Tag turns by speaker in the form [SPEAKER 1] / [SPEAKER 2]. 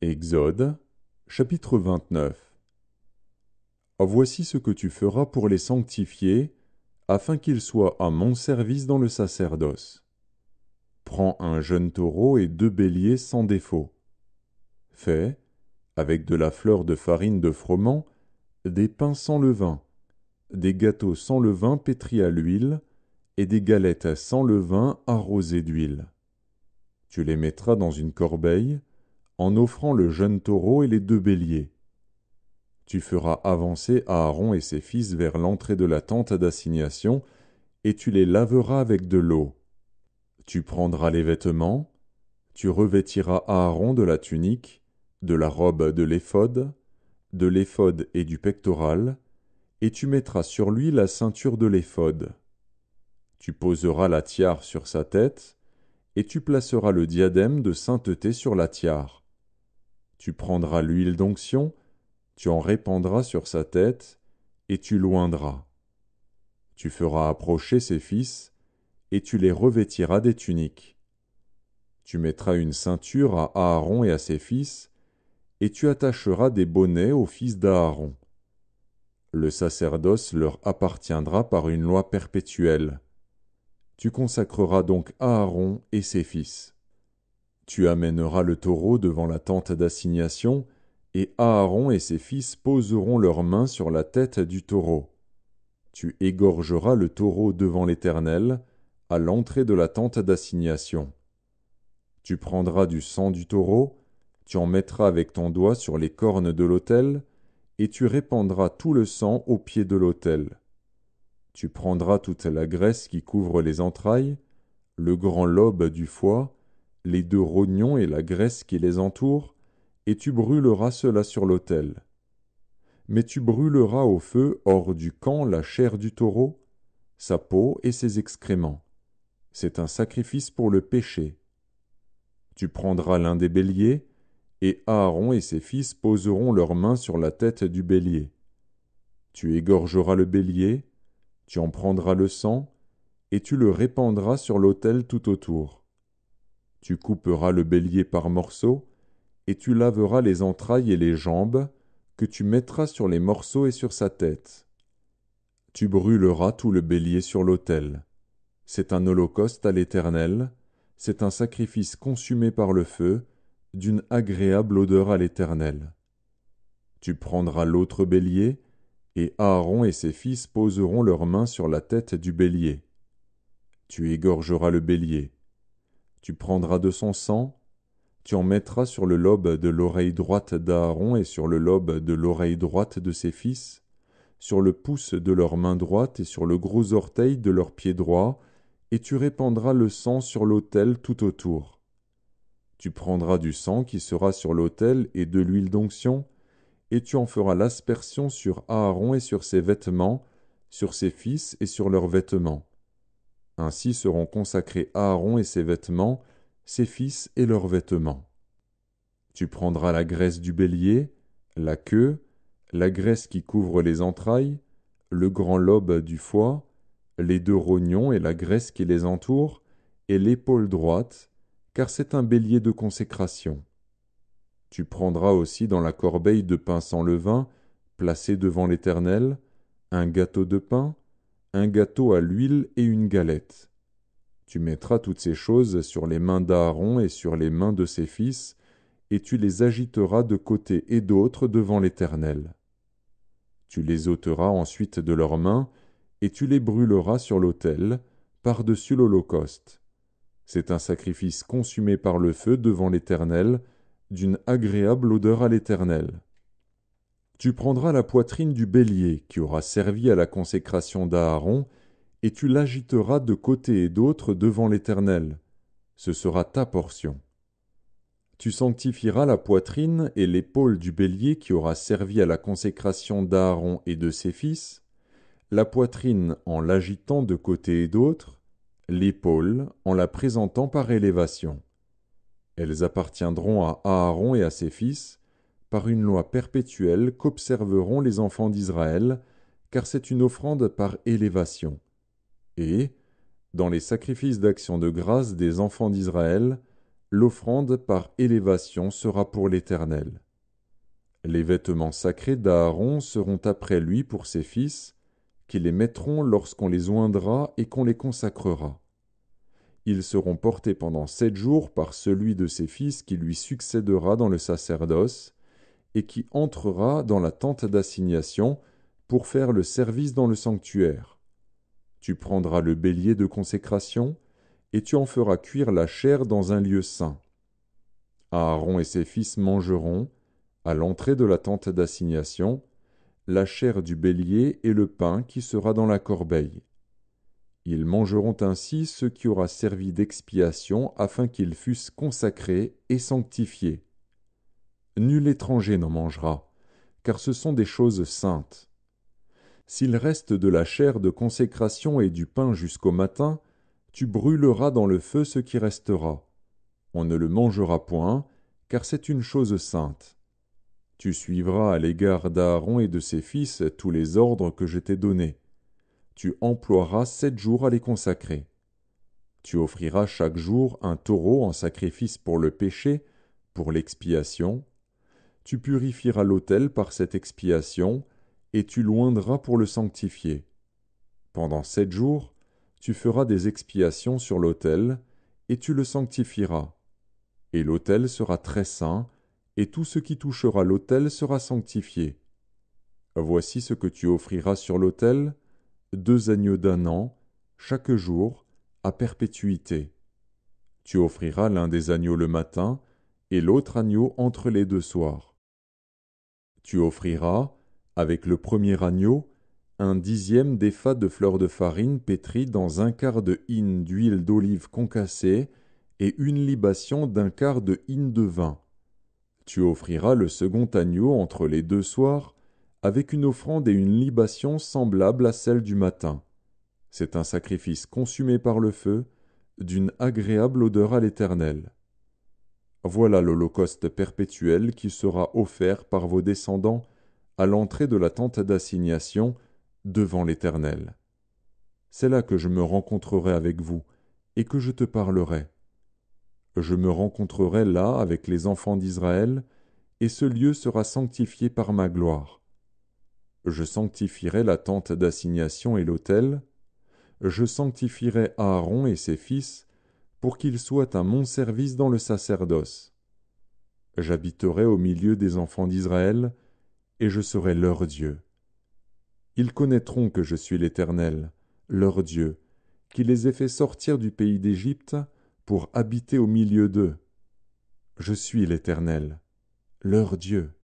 [SPEAKER 1] Exode chapitre 29 ah, Voici ce que tu feras pour les sanctifier, afin qu'ils soient à mon service dans le sacerdoce. Prends un jeune taureau et deux béliers sans défaut. Fais, avec de la fleur de farine de froment, des pains sans levain, des gâteaux sans levain pétris à l'huile, et des galettes sans levain arrosées d'huile. Tu les mettras dans une corbeille, en offrant le jeune taureau et les deux béliers. Tu feras avancer Aaron et ses fils vers l'entrée de la tente d'assignation, et tu les laveras avec de l'eau. Tu prendras les vêtements, tu revêtiras Aaron de la tunique, de la robe de l'éphod, de l'éphod et du pectoral, et tu mettras sur lui la ceinture de l'éphod. Tu poseras la tiare sur sa tête, et tu placeras le diadème de sainteté sur la tiare. Tu prendras l'huile d'onction, tu en répandras sur sa tête, et tu loindras. Tu feras approcher ses fils, et tu les revêtiras des tuniques. Tu mettras une ceinture à Aaron et à ses fils, et tu attacheras des bonnets aux fils d'Aaron. Le sacerdoce leur appartiendra par une loi perpétuelle. Tu consacreras donc Aaron et ses fils. Tu amèneras le taureau devant la tente d'assignation, et Aaron et ses fils poseront leurs mains sur la tête du taureau. Tu égorgeras le taureau devant l'Éternel, à l'entrée de la tente d'assignation. Tu prendras du sang du taureau, tu en mettras avec ton doigt sur les cornes de l'autel, et tu répandras tout le sang au pied de l'autel. Tu prendras toute la graisse qui couvre les entrailles, le grand lobe du foie, les deux rognons et la graisse qui les entoure, et tu brûleras cela sur l'autel. Mais tu brûleras au feu hors du camp la chair du taureau, sa peau et ses excréments. C'est un sacrifice pour le péché. Tu prendras l'un des béliers, et Aaron et ses fils poseront leurs mains sur la tête du bélier. Tu égorgeras le bélier, tu en prendras le sang, et tu le répandras sur l'autel tout autour. Tu couperas le bélier par morceaux, et tu laveras les entrailles et les jambes, que tu mettras sur les morceaux et sur sa tête. Tu brûleras tout le bélier sur l'autel. C'est un holocauste à l'Éternel, c'est un sacrifice consumé par le feu, d'une agréable odeur à l'Éternel. Tu prendras l'autre bélier, et Aaron et ses fils poseront leurs mains sur la tête du bélier. Tu égorgeras le bélier. Tu prendras de son sang, tu en mettras sur le lobe de l'oreille droite d'Aaron et sur le lobe de l'oreille droite de ses fils, sur le pouce de leur main droite et sur le gros orteil de leur pied droit, et tu répandras le sang sur l'autel tout autour. Tu prendras du sang qui sera sur l'autel et de l'huile d'onction, et tu en feras l'aspersion sur Aaron et sur ses vêtements, sur ses fils et sur leurs vêtements. Ainsi seront consacrés Aaron et ses vêtements, ses fils et leurs vêtements. Tu prendras la graisse du bélier, la queue, la graisse qui couvre les entrailles, le grand lobe du foie, les deux rognons et la graisse qui les entoure, et l'épaule droite, car c'est un bélier de consécration. Tu prendras aussi dans la corbeille de pain sans levain, placée devant l'Éternel, un gâteau de pain, un gâteau à l'huile et une galette. Tu mettras toutes ces choses sur les mains d'Aaron et sur les mains de ses fils, et tu les agiteras de côté et d'autre devant l'Éternel. Tu les ôteras ensuite de leurs mains, et tu les brûleras sur l'autel, par-dessus l'holocauste. C'est un sacrifice consumé par le feu devant l'Éternel, d'une agréable odeur à l'Éternel. Tu prendras la poitrine du bélier qui aura servi à la consécration d'Aaron, et tu l'agiteras de côté et d'autre devant l'Éternel. Ce sera ta portion. Tu sanctifieras la poitrine et l'épaule du bélier qui aura servi à la consécration d'Aaron et de ses fils, la poitrine en l'agitant de côté et d'autre, l'épaule en la présentant par élévation. Elles appartiendront à Aaron et à ses fils, par une loi perpétuelle qu'observeront les enfants d'israël car c'est une offrande par élévation et dans les sacrifices d'action de grâce des enfants d'israël l'offrande par élévation sera pour l'éternel les vêtements sacrés d'aaron seront après lui pour ses fils qui les mettront lorsqu'on les oindra et qu'on les consacrera ils seront portés pendant sept jours par celui de ses fils qui lui succédera dans le sacerdoce et qui entrera dans la tente d'assignation pour faire le service dans le sanctuaire. Tu prendras le bélier de consécration, et tu en feras cuire la chair dans un lieu saint. Aaron et ses fils mangeront, à l'entrée de la tente d'assignation, la chair du bélier et le pain qui sera dans la corbeille. Ils mangeront ainsi ce qui aura servi d'expiation afin qu'ils fussent consacrés et sanctifiés. Nul étranger n'en mangera, car ce sont des choses saintes. S'il reste de la chair de consécration et du pain jusqu'au matin, tu brûleras dans le feu ce qui restera. On ne le mangera point, car c'est une chose sainte. Tu suivras à l'égard d'Aaron et de ses fils tous les ordres que je t'ai donnés. Tu emploieras sept jours à les consacrer. Tu offriras chaque jour un taureau en sacrifice pour le péché, pour l'expiation, tu purifieras l'autel par cette expiation, et tu loindras pour le sanctifier. Pendant sept jours, tu feras des expiations sur l'autel, et tu le sanctifieras. Et l'autel sera très saint, et tout ce qui touchera l'autel sera sanctifié. Voici ce que tu offriras sur l'autel, deux agneaux d'un an, chaque jour, à perpétuité. Tu offriras l'un des agneaux le matin, et l'autre agneau entre les deux soirs. Tu offriras, avec le premier agneau, un dixième d'effat de fleur de farine pétrie dans un quart de hin d'huile d'olive concassée et une libation d'un quart de hin de vin. Tu offriras le second agneau entre les deux soirs, avec une offrande et une libation semblables à celle du matin. C'est un sacrifice consumé par le feu, d'une agréable odeur à l'Éternel. Voilà l'Holocauste perpétuel qui sera offert par vos descendants à l'entrée de la tente d'assignation devant l'Éternel. C'est là que je me rencontrerai avec vous, et que je te parlerai. Je me rencontrerai là avec les enfants d'Israël, et ce lieu sera sanctifié par ma gloire. Je sanctifierai la tente d'assignation et l'autel, je sanctifierai Aaron et ses fils, pour qu'ils soient à mon service dans le sacerdoce. J'habiterai au milieu des enfants d'Israël, et je serai leur Dieu. Ils connaîtront que je suis l'Éternel, leur Dieu, qui les ai fait sortir du pays d'Égypte pour habiter au milieu d'eux. Je suis l'Éternel, leur Dieu.